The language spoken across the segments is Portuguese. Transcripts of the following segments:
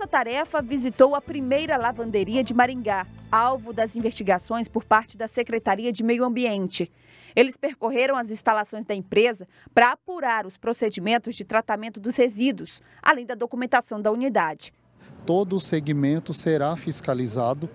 força-tarefa visitou a primeira lavanderia de Maringá, alvo das investigações por parte da Secretaria de Meio Ambiente. Eles percorreram as instalações da empresa para apurar os procedimentos de tratamento dos resíduos, além da documentação da unidade. Todo o segmento será fiscalizado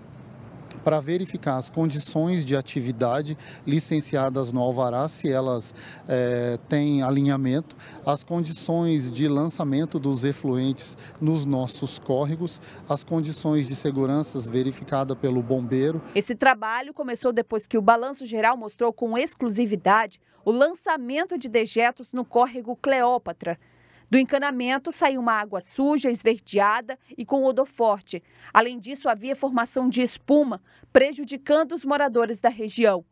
para verificar as condições de atividade licenciadas no Alvará, se elas é, têm alinhamento, as condições de lançamento dos efluentes nos nossos córregos, as condições de segurança verificada pelo bombeiro. Esse trabalho começou depois que o Balanço Geral mostrou com exclusividade o lançamento de dejetos no córrego Cleópatra. Do encanamento saiu uma água suja, esverdeada e com odor forte. Além disso, havia formação de espuma, prejudicando os moradores da região.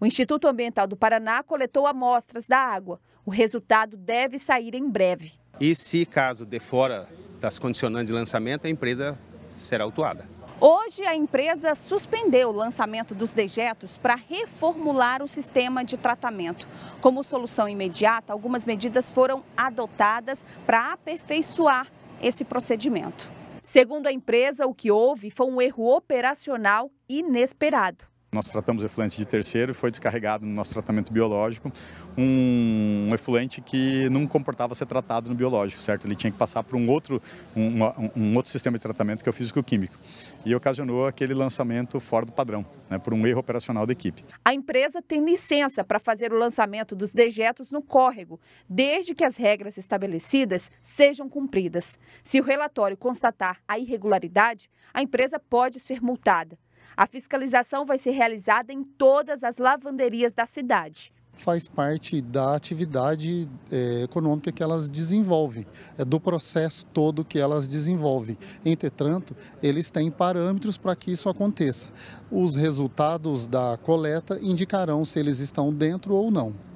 O Instituto Ambiental do Paraná coletou amostras da água. O resultado deve sair em breve. E se caso de fora das condicionantes de lançamento, a empresa será autuada. Hoje, a empresa suspendeu o lançamento dos dejetos para reformular o sistema de tratamento. Como solução imediata, algumas medidas foram adotadas para aperfeiçoar esse procedimento. Segundo a empresa, o que houve foi um erro operacional inesperado. Nós tratamos efluentes de terceiro e foi descarregado no nosso tratamento biológico um efluente que não comportava ser tratado no biológico, certo? Ele tinha que passar por um outro, um, um outro sistema de tratamento que é o físico-químico. E ocasionou aquele lançamento fora do padrão, né, por um erro operacional da equipe. A empresa tem licença para fazer o lançamento dos dejetos no córrego, desde que as regras estabelecidas sejam cumpridas. Se o relatório constatar a irregularidade, a empresa pode ser multada. A fiscalização vai ser realizada em todas as lavanderias da cidade faz parte da atividade é, econômica que elas desenvolvem, é do processo todo que elas desenvolvem. Entretanto, eles têm parâmetros para que isso aconteça. Os resultados da coleta indicarão se eles estão dentro ou não.